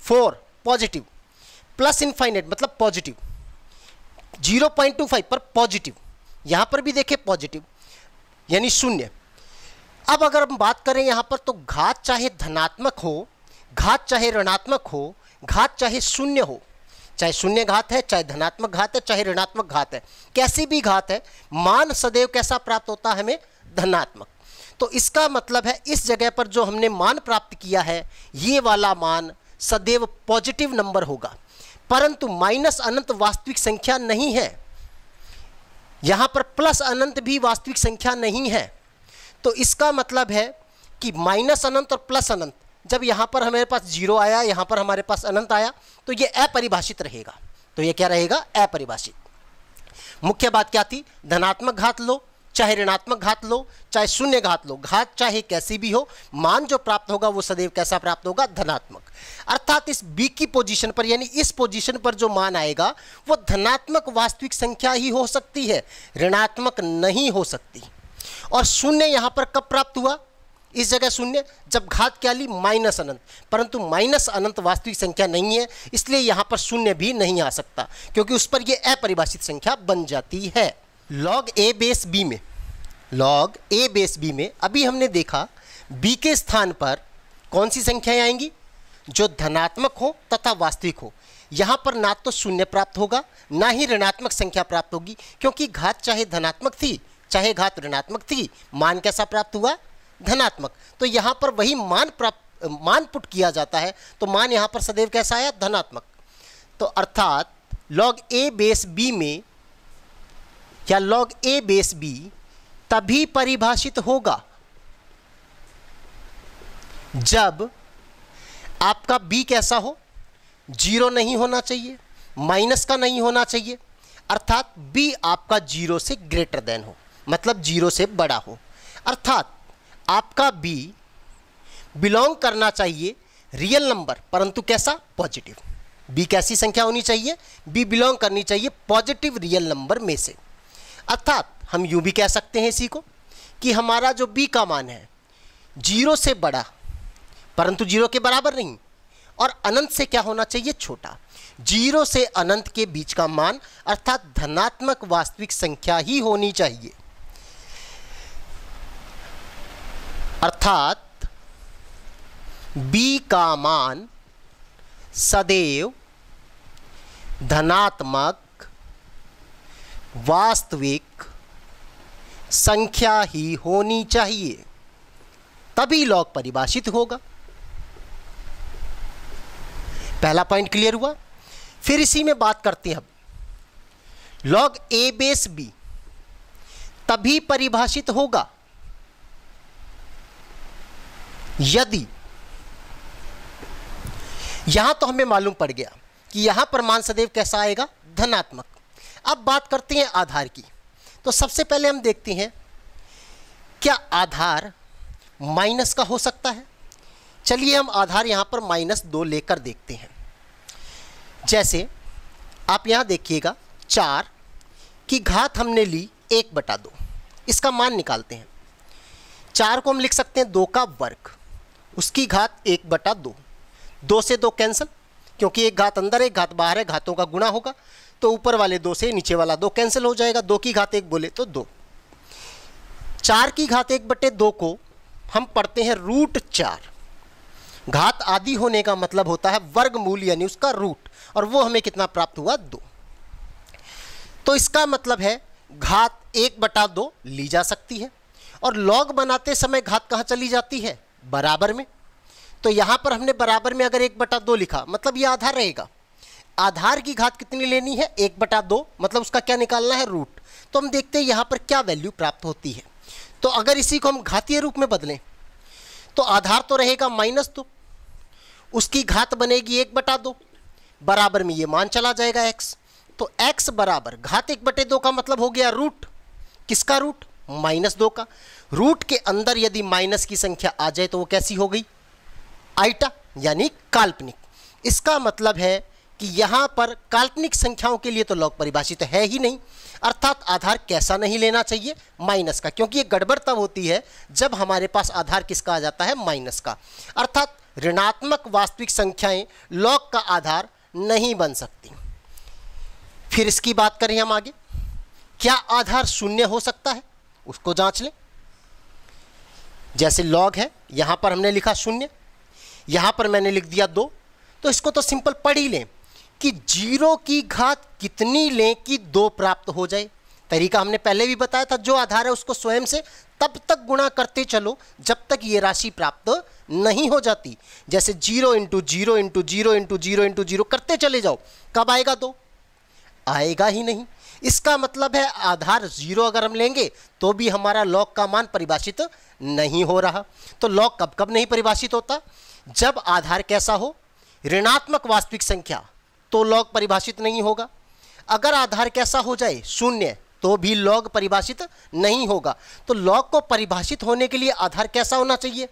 four positive plus infinite मतलब positive zero point two five पर पॉजिटिव यहाँ पर भी देखें पॉजिटिव यानी शून्य अब अगर हम बात करें यहाँ पर तो घात चाहे धनात्मक हो घात चाहे ऋणात्मक हो घात चाहे शून्य हो चाहे शून्य घात है चाहे धनात्मक घात है चाहे ऋणात्मक घात है कैसी भी घात है मान सदैव कैसा प्राप्त होता है हमें धनात्मक तो इसका मतलब है इस जगह पर जो हमने मान प्राप्त किया है ये वाला मान सदैव पॉजिटिव नंबर होगा परंतु माइनस अनंत वास्तविक संख्या नहीं है यहां पर प्लस अनंत भी वास्तविक संख्या नहीं है तो इसका मतलब है कि माइनस अनंत और प्लस अनंत जब यहाँ पर हमारे पास जीरो आया यहाँ पर हमारे पास अनंत आया तो ये अपरिभाषित रहेगा तो ये क्या रहेगा अपरिभाषित मुख्य बात क्या थी धनात्मक घात लो चाहे ऋणात्मक घात लो चाहे शून्य घात लो घात चाहे कैसी भी हो मान जो प्राप्त होगा वो सदैव कैसा प्राप्त होगा धनात्मक अर्थात इस बी की पोजीशन पर यानी इस पोजीशन पर जो मान आएगा वो धनात्मक वास्तविक संख्या ही हो सकती है ऋणात्मक नहीं हो सकती और शून्य यहाँ पर कब प्राप्त हुआ इस जगह शून्य जब घात क्या ली माइनस अनंत परंतु माइनस अनंत वास्तविक संख्या नहीं है इसलिए यहाँ पर शून्य भी नहीं आ सकता क्योंकि उस पर यह अपरिभाषित संख्या बन जाती है लॉग ए बेस बी में लॉग ए बेस बी में अभी हमने देखा बी के स्थान पर कौन सी संख्याएं आएंगी जो धनात्मक हो तथा वास्तविक हो यहाँ पर ना तो शून्य प्राप्त होगा ना ही ऋणात्मक संख्या प्राप्त होगी क्योंकि घात चाहे धनात्मक थी चाहे घात ऋणात्मक थी मान कैसा प्राप्त हुआ धनात्मक तो यहाँ पर वही मान प्राप्त मान पुट किया जाता है तो मान यहाँ पर सदैव कैसा आया धनात्मक तो अर्थात लॉग ए बेस बी में या लॉग ए बेस बी तभी परिभाषित होगा जब आपका बी कैसा हो जीरो नहीं होना चाहिए माइनस का नहीं होना चाहिए अर्थात बी आपका जीरो से ग्रेटर देन हो मतलब जीरो से बड़ा हो अर्थात आपका बी बिलोंग करना चाहिए रियल नंबर परंतु कैसा पॉजिटिव बी कैसी संख्या होनी चाहिए बी बिलोंग करनी चाहिए पॉजिटिव रियल नंबर में से अर्थात हम यूँ भी कह सकते हैं इसी को कि हमारा जो बी का मान है जीरो से बड़ा परंतु जीरो के बराबर नहीं और अनंत से क्या होना चाहिए छोटा जीरो से अनंत के बीच का मान अर्थात धनात्मक वास्तविक संख्या ही होनी चाहिए अर्थात b का मान सदैव धनात्मक वास्तविक संख्या ही होनी चाहिए तभी लॉग परिभाषित होगा पहला पॉइंट क्लियर हुआ फिर इसी में बात करते हैं हम लॉग ए बेस बी तभी परिभाषित होगा यदि यहां तो हमें मालूम पड़ गया कि यहां मान सदैव कैसा आएगा धनात्मक अब बात करते हैं आधार की तो सबसे पहले हम देखते हैं क्या आधार माइनस का हो सकता है चलिए हम आधार यहां पर माइनस दो लेकर देखते हैं जैसे आप यहां देखिएगा चार की घात हमने ली एक बटा दो इसका मान निकालते हैं चार को हम लिख सकते हैं दो का वर्ग उसकी घात एक बटा दो दो से दो कैंसिल क्योंकि एक घात अंदर एक घात बाहर है घातों का गुणा होगा तो ऊपर वाले दो से नीचे वाला दो कैंसिल हो जाएगा दो की घात एक बोले तो दो चार की घात एक बटे दो को हम पढ़ते हैं रूट चार घात आदि होने का मतलब होता है वर्गमूल यानी उसका रूट और वो हमें कितना प्राप्त हुआ दो तो इसका मतलब है घात एक बटा दो ली जा सकती है और लॉग बनाते समय घात कहाँ चली जाती है बराबर में तो यहाँ पर हमने बराबर में अगर एक बटा दो लिखा मतलब ये आधार रहेगा आधार की घात कितनी लेनी है एक बटा दो मतलब उसका क्या निकालना है रूट तो हम देखते हैं यहाँ पर क्या वैल्यू प्राप्त होती है तो अगर इसी को हम घातीय रूप में बदलें तो आधार तो रहेगा माइनस दो उसकी घात बनेगी एक बटा दो बराबर में ये मान चला जाएगा एक्स तो एक्स बराबर घात एक बटे दो का मतलब हो गया रूट किसका रूट माइनस दो का रूट के अंदर यदि माइनस की संख्या आ जाए तो वो कैसी हो गई आइटा यानी काल्पनिक इसका मतलब है कि यहाँ पर काल्पनिक संख्याओं के लिए तो लॉग परिभाषित तो है ही नहीं अर्थात आधार कैसा नहीं लेना चाहिए माइनस का क्योंकि ये गड़बड़ तब होती है जब हमारे पास आधार किसका आ जाता है माइनस का अर्थात ऋणात्मक वास्तविक संख्याएं लॉग का आधार नहीं बन सकती फिर इसकी बात करें हम आगे क्या आधार शून्य हो सकता है उसको जांच लें जैसे लॉग है यहाँ पर हमने लिखा शून्य यहाँ पर मैंने लिख दिया दो तो इसको तो सिंपल पढ़ ही लें कि जीरो की घात कितनी लें कि दो प्राप्त हो जाए तरीका हमने पहले भी बताया था जो आधार है उसको स्वयं से तब तक गुणा करते चलो जब तक ये राशि प्राप्त नहीं हो जाती जैसे zero into zero into zero into zero into zero करते चले जाओ कब आएगा दो आएगा ही नहीं इसका मतलब है आधार जीरो अगर हम लेंगे तो भी हमारा लॉक का मान परिभाषित नहीं हो रहा तो लॉग कब कब नहीं परिभाषित होता जब आधार कैसा हो ऋणात्मक वास्तविक संख्या तो लॉग परिभाषित नहीं होगा अगर आधार कैसा हो जाए शून्य तो भी लॉग परिभाषित नहीं होगा तो लॉग को परिभाषित होने के लिए आधार कैसा होना चाहिए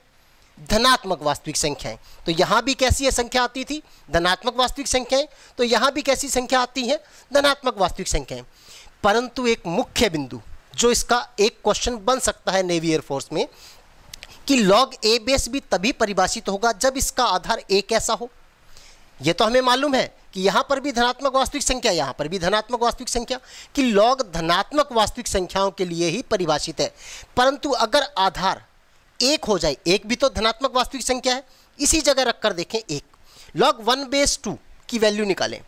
धनात्मक वास्तविक संख्याएं तो यहां भी कैसी है संख्या आती थी धनात्मक वास्तविक संख्याएं तो यहां भी कैसी संख्या आती है धनात्मक वास्तविक संख्याएं परंतु एक मुख्य बिंदु जो इसका एक क्वेश्चन बन सकता है नेवी एयरफोर्स में कि लॉग ए बेस भी तभी परिभाषित होगा जब इसका आधार ए कैसा हो यह तो हमें मालूम है कि यहाँ पर भी धनात्मक वास्तविक संख्या यहाँ पर भी धनात्मक वास्तविक संख्या कि लॉग धनात्मक वास्तविक संख्याओं के लिए ही परिभाषित है परंतु अगर आधार एक हो जाए एक भी तो धनात्मक वास्तविक संख्या है इसी जगह रखकर देखें एक लॉग वन बेस टू की वैल्यू निकालें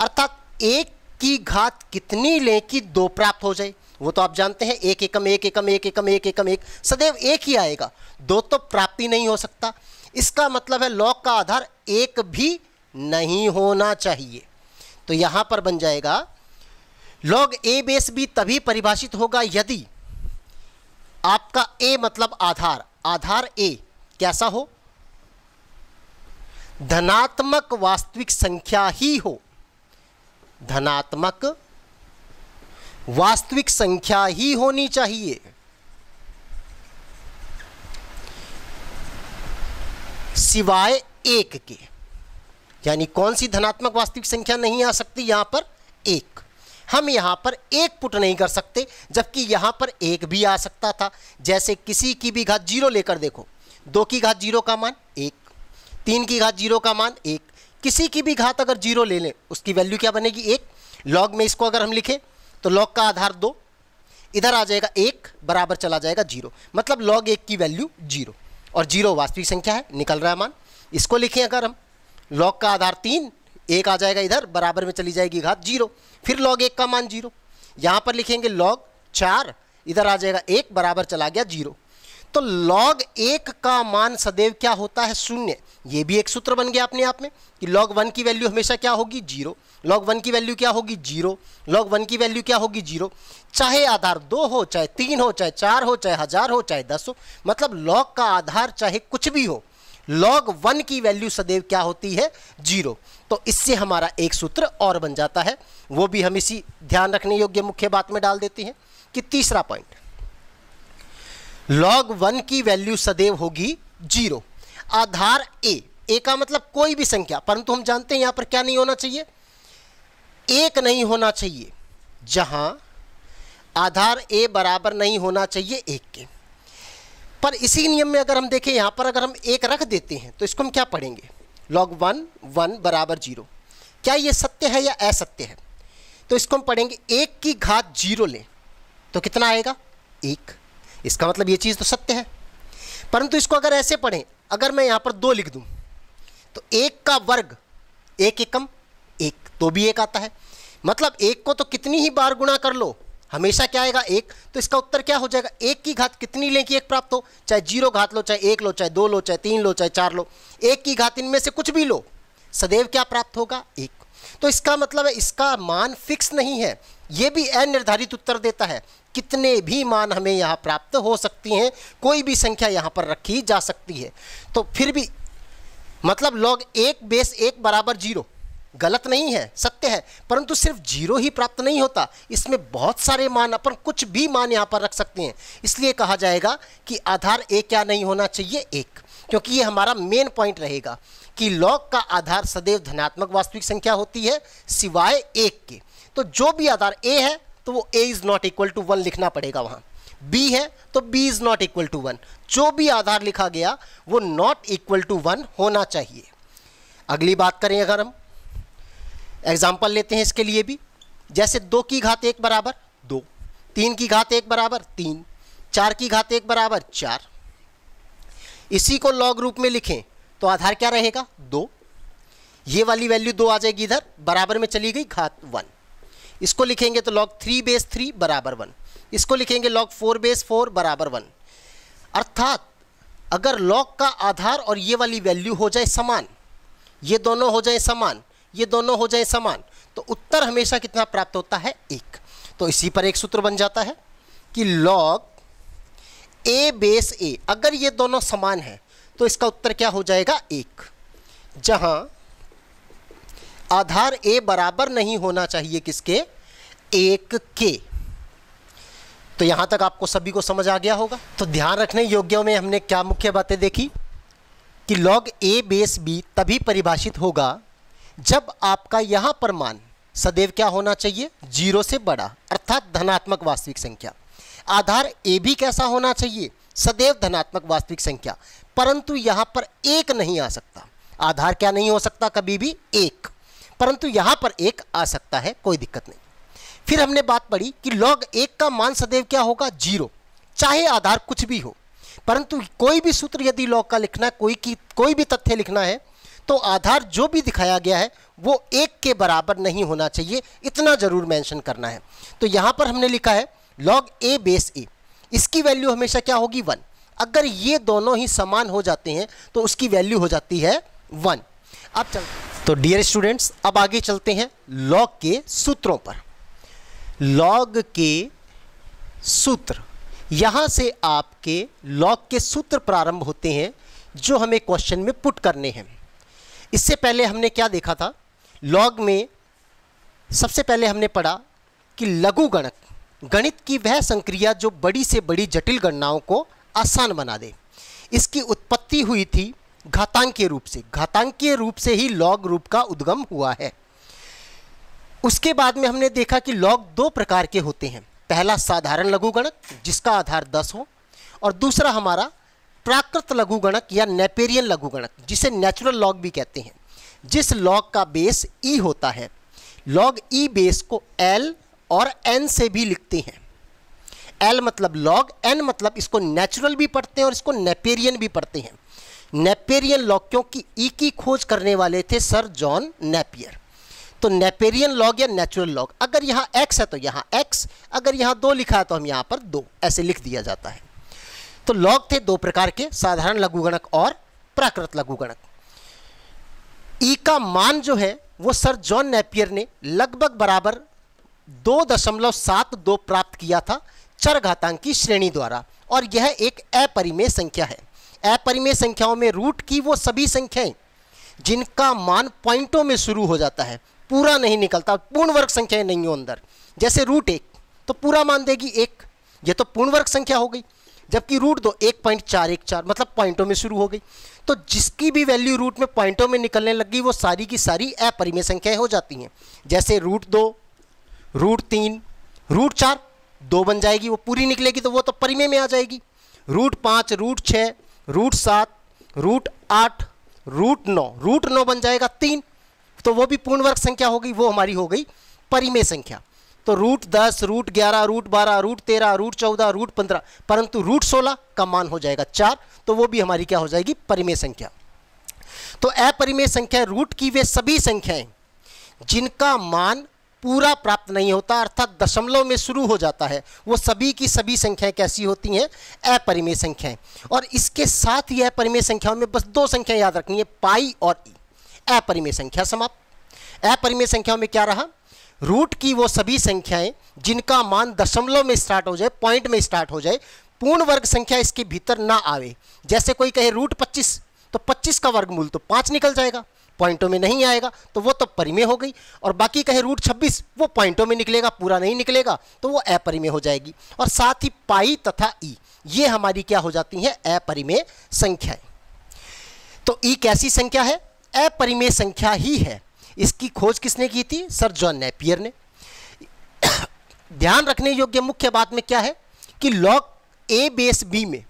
अर्थात एक की घात कितनी लें कि दो प्राप्त हो जाए वो तो आप जानते हैं एक एकम एक एकम एक एकम एक एकम एक सदैव एक ही आएगा दो तो प्राप्त ही नहीं हो सकता इसका मतलब है लॉग का आधार एक भी नहीं होना चाहिए तो यहां पर बन जाएगा लॉग ए बेस भी तभी परिभाषित होगा यदि आपका ए मतलब आधार आधार ए कैसा हो धनात्मक वास्तविक संख्या ही हो धनात्मक वास्तविक संख्या ही होनी चाहिए सिवाय एक के यानी कौन सी धनात्मक वास्तविक संख्या नहीं आ सकती यहां पर हम यहाँ पर एक पुट नहीं कर सकते जबकि यहाँ पर एक भी आ सकता था जैसे किसी की भी घात जीरो लेकर देखो दो की घात जीरो का मान एक तीन की घात जीरो का मान एक किसी की भी घात अगर जीरो ले लें उसकी वैल्यू क्या बनेगी एक लॉग में इसको अगर हम लिखें तो लॉग का आधार दो इधर आ जाएगा एक बराबर चला जाएगा जीरो मतलब लॉग एक की वैल्यू जीरो और जीरो वास्तविक संख्या है निकल रहा है मान इसको लिखें अगर हम लॉग का आधार तीन एक आ जाएगा इधर बराबर में चली जाएगी घात जीरो फिर लॉग एक का मान जीरो यहाँ पर लिखेंगे लॉग चार इधर आ जाएगा एक बराबर चला गया जीरो तो लॉग एक का मान सदैव क्या होता है शून्य ये भी एक सूत्र बन गया अपने आप में कि लॉग वन की वैल्यू हमेशा क्या होगी जीरो लॉग वन की वैल्यू क्या होगी जीरो लॉग वन की वैल्यू क्या होगी जीरो चाहे आधार दो हो चाहे तीन हो चाहे चार हो चाहे हजार हो चाहे दस हो मतलब लॉग का आधार चाहे कुछ भी हो लॉग वन की वैल्यू सदैव क्या होती है जीरो तो इससे हमारा एक सूत्र और बन जाता है वो भी हम इसी ध्यान रखने योग्य मुख्य बात में डाल देते हैं कि तीसरा पॉइंट लॉग वन की वैल्यू सदैव होगी जीरो आधार ए ए का मतलब कोई भी संख्या परंतु हम जानते हैं यहां पर क्या नहीं होना चाहिए एक नहीं होना चाहिए जहां आधार ए बराबर नहीं होना चाहिए एक के पर इसी नियम में अगर हम देखें यहाँ पर अगर हम एक रख देते हैं तो इसको हम क्या पढ़ेंगे लॉग वन वन बराबर जीरो क्या ये सत्य है या असत्य है तो इसको हम पढ़ेंगे एक की घात जीरो लें तो कितना आएगा एक इसका मतलब ये चीज़ तो सत्य है परंतु इसको अगर ऐसे पढ़ें अगर मैं यहाँ पर दो लिख दूँ तो एक का वर्ग एक एकम एक तो भी एक आता है मतलब एक को तो कितनी ही बार गुणा कर लो हमेशा क्या आएगा एक तो इसका उत्तर क्या हो जाएगा एक की घात कितनी लें कि एक प्राप्त हो चाहे जीरो घात लो चाहे एक लो चाहे दो लो चाहे तीन लो चाहे चार लो एक की घात इनमें से कुछ भी लो सदैव क्या प्राप्त होगा एक तो इसका मतलब है इसका मान फिक्स नहीं है ये भी अनिर्धारित उत्तर देता है कितने भी मान हमें यहाँ प्राप्त हो सकती हैं कोई भी संख्या यहाँ पर रखी जा सकती है तो फिर भी मतलब लॉग एक बेस एक बराबर जीरो गलत नहीं है सत्य है परंतु सिर्फ जीरो ही प्राप्त नहीं होता इसमें बहुत सारे मान अपन कुछ भी मान यहाँ पर रख सकते हैं इसलिए कहा जाएगा कि आधार एक क्या नहीं होना चाहिए एक क्योंकि ये हमारा मेन पॉइंट रहेगा कि लॉग का आधार सदैव धनात्मक वास्तविक संख्या होती है सिवाय एक के तो जो भी आधार ए है तो वो A is not equal to one लिखना पड़ेगा वहाँ बी है तो B is not equal to one जो भी आधार लिखा गया वो नॉट इक्वल टू वन होना चाहिए अगली बात करें अगर हम एग्जाम्पल लेते हैं इसके लिए भी जैसे दो की घात एक बराबर दो तीन की घात एक बराबर तीन चार की घात एक बराबर चार इसी को लॉग रूप में लिखें तो आधार क्या रहेगा दो ये वाली वैल्यू दो आ जाएगी इधर बराबर में चली गई घात वन इसको लिखेंगे तो लॉग थ्री बेस थ्री बराबर वन इसको लिखेंगे लॉग फोर बेस फोर बराबर वन अर्थात अगर लॉग का आधार और ये वाली वैल्यू हो जाए समान ये दोनों हो जाए समान ये दोनों हो जाए समान तो उत्तर हमेशा कितना प्राप्त होता है एक तो इसी पर एक सूत्र बन जाता है कि लॉग ए बेस ए अगर ये दोनों समान है तो इसका उत्तर क्या हो जाएगा एक जहां आधार ए बराबर नहीं होना चाहिए किसके एक के तो यहां तक आपको सभी को समझ आ गया होगा तो ध्यान रखने योग्यों में हमने क्या मुख्य बातें देखी कि लॉग ए बेस बी तभी परिभाषित होगा जब आपका यहाँ पर मान सदैव क्या होना चाहिए जीरो से बड़ा अर्थात धनात्मक वास्तविक संख्या आधार ए भी कैसा होना चाहिए सदैव धनात्मक वास्तविक संख्या परंतु यहाँ पर एक नहीं आ सकता आधार क्या नहीं हो सकता कभी भी एक परंतु यहाँ पर एक आ सकता है कोई दिक्कत नहीं फिर हमने बात पढ़ी कि लॉग एक का मान सदैव क्या होगा जीरो चाहे आधार कुछ भी हो परंतु कोई भी सूत्र यदि लॉग का लिखना है कोई की कोई भी तथ्य लिखना है तो आधार जो भी दिखाया गया है वो एक के बराबर नहीं होना चाहिए इतना ज़रूर मेंशन करना है तो यहाँ पर हमने लिखा है लॉग ए बेस ए इसकी वैल्यू हमेशा क्या होगी वन अगर ये दोनों ही समान हो जाते हैं तो उसकी वैल्यू हो जाती है वन अब चल तो डियर स्टूडेंट्स अब आगे चलते हैं लॉग के सूत्रों पर लॉग के सूत्र यहाँ से आपके लॉग के सूत्र प्रारंभ होते हैं जो हमें क्वेश्चन में पुट करने हैं इससे पहले हमने क्या देखा था लॉग में सबसे पहले हमने पढ़ा कि लघु गणक गणित की वह संक्रिया जो बड़ी से बड़ी जटिल गणनाओं को आसान बना दे इसकी उत्पत्ति हुई थी घातांकीय रूप से घातांकीय रूप से ही लॉग रूप का उद्गम हुआ है उसके बाद में हमने देखा कि लॉग दो प्रकार के होते हैं पहला साधारण लघुगणक जिसका आधार 10 हो और दूसरा हमारा प्राकृत लघुगणक या नेपेरियन लघुगणक जिसे नेचुरल लॉग भी कहते हैं जिस लॉग का बेस ई e होता है लॉग ई बेस को एल और एन से भी लिखते हैं एल मतलब लॉग एन मतलब इसको नेचुरल भी पढ़ते हैं और इसको नेपेरियन भी पढ़ते हैं नेपेरियन लॉग क्योंकि ई e की खोज करने वाले थे सर जॉन नेपियर तो नेपेरियन लॉग या नेचुरल लॉग अगर यहाँ एक्स है तो यहाँ एक्स अगर यहाँ दो लिखा है तो हम यहाँ पर दो ऐसे लिख दिया जाता है तो लॉग थे दो प्रकार के साधारण लघुगणक और प्राकृत लघुगणक ई e का मान जो है वो सर जॉन नेपियर ने लगभग बराबर दो दशमलव सात दो प्राप्त किया था चर घातांक की श्रेणी द्वारा और यह एक अपरिमेय संख्या है अपरिमेय संख्याओं में रूट की वो सभी संख्याएं जिनका मान पॉइंटों में शुरू हो जाता है पूरा नहीं निकलता पूर्ण वर्ग संख्याएं नहीं हो अंदर जैसे रूट एक तो पूरा मान देगी एक यह तो पूर्ण वर्ग संख्या हो गई जबकि रूट दो एक पॉइंट चार एक चार मतलब पॉइंटों में शुरू हो गई तो जिसकी भी वैल्यू रूट में पॉइंटों में निकलने लगी वो सारी की सारी अपरिमेय संख्याएं हो जाती हैं जैसे रूट दो रूट तीन रूट चार दो बन जाएगी वो पूरी निकलेगी तो वो तो परिमेय में आ जाएगी रूट पाँच रूट छः रूट सात रूट आठ रूट नौ रूट नौ बन जाएगा तीन तो वो भी पूर्ण वर्ग संख्या होगी वो हमारी हो गई परिमेय संख्या तो रूट दस रूट ग्यारह रूट बारह रूट तेरह रूट चौदह रूट पंद्रह परंतु रूट सोलह का मान हो जाएगा चार तो वो भी हमारी क्या हो जाएगी परिमेय संख्या तो अपरिमेय संख्या रूट की वे सभी संख्याएं जिनका मान पूरा प्राप्त नहीं होता अर्थात दशमलव में शुरू हो जाता है वो सभी की सभी संख्याएं कैसी होती हैं अपरिमेय संख्याएं और इसके साथ ही अपरिमेय संख्याओं में बस दो संख्या याद रखनी है पाई और ई अपरिमेय संख्या समाप्त अपरिमेय संख्याओं में क्या रहा रूट की वो सभी संख्याएं जिनका मान दशमलव में स्टार्ट हो जाए पॉइंट में स्टार्ट हो जाए पूर्ण वर्ग संख्या इसके भीतर ना आवे जैसे कोई कहे रूट पच्चीस तो पच्चीस का वर्गमूल तो पाँच निकल जाएगा पॉइंटों में नहीं आएगा तो वो तो परिमेय हो गई और बाकी कहे रूट छब्बीस वो पॉइंटों में निकलेगा पूरा नहीं निकलेगा तो वो अपरिमेय हो जाएगी और साथ ही पाई तथा ई ये हमारी क्या हो जाती हैं अपरिमेय संख्याएं तो ई कैसी संख्या है अपरिमेय संख्या ही है इसकी खोज किसने की थी सर जॉन नेपियर ने ध्यान रखने योग्य मुख्य बात में क्या है कि लॉग ए बेस बी में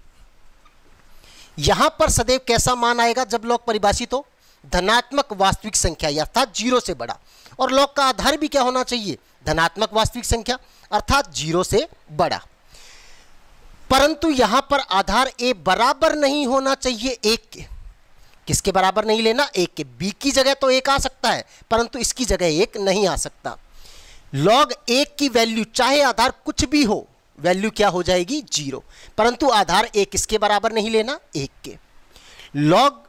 यहां पर सदैव कैसा मान आएगा जब लॉग परिभाषित हो धनात्मक वास्तविक संख्या अर्थात जीरो से बड़ा और लॉग का आधार भी क्या होना चाहिए धनात्मक वास्तविक संख्या अर्थात जीरो से बड़ा परंतु यहां पर आधार ए बराबर नहीं होना चाहिए एक के किसके बराबर नहीं लेना एक के बी की जगह तो एक आ सकता है परंतु इसकी जगह एक नहीं आ सकता लॉग एक की वैल्यू चाहे आधार कुछ भी हो वैल्यू क्या हो जाएगी जीरो परंतु आधार एक किसके बराबर नहीं लेना एक के लॉग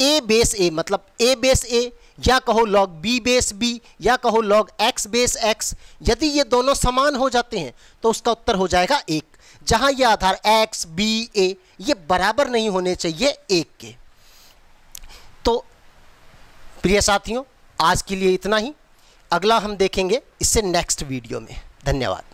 ए बेस ए मतलब ए बेस ए या कहो लॉग बी बेस बी या कहो लॉग एक्स बेस एक्स यदि ये दोनों समान हो जाते हैं तो उसका उत्तर हो जाएगा एक जहां ये आधार एक्स बी ए ये बराबर नहीं होने चाहिए एक के तो प्रिय साथियों आज के लिए इतना ही अगला हम देखेंगे इससे नेक्स्ट वीडियो में धन्यवाद